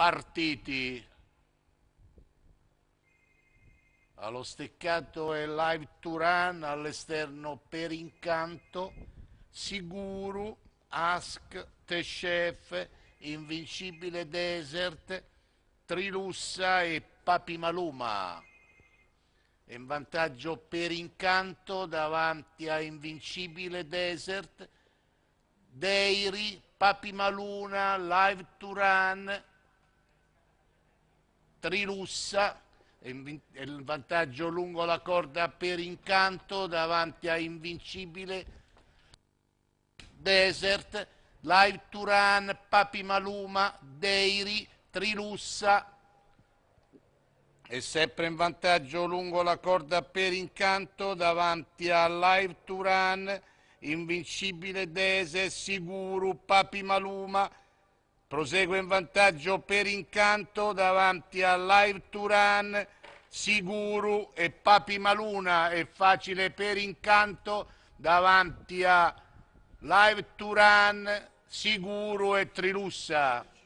partiti. Allo steccato è Live Turan, all'esterno per incanto, Siguru, Ask, Teshef, Invincibile Desert, Trilussa e Papimaluma. È in vantaggio per incanto davanti a Invincibile Desert, Deiri, Papimaluna, Live Turan, Trilussa, il vantaggio lungo la corda per incanto davanti a Invincibile, Desert, Live Turan, Papi Maluma, Deiri, Trilussa e sempre in vantaggio lungo la corda per incanto davanti a Live Turan, Invincibile Desert, Siguru, Papi Maluma, prosegue in vantaggio per incanto davanti a Live Turan, Siguru e Papi Maluna è facile per incanto davanti a Live Turan, Siguru e Trilussa.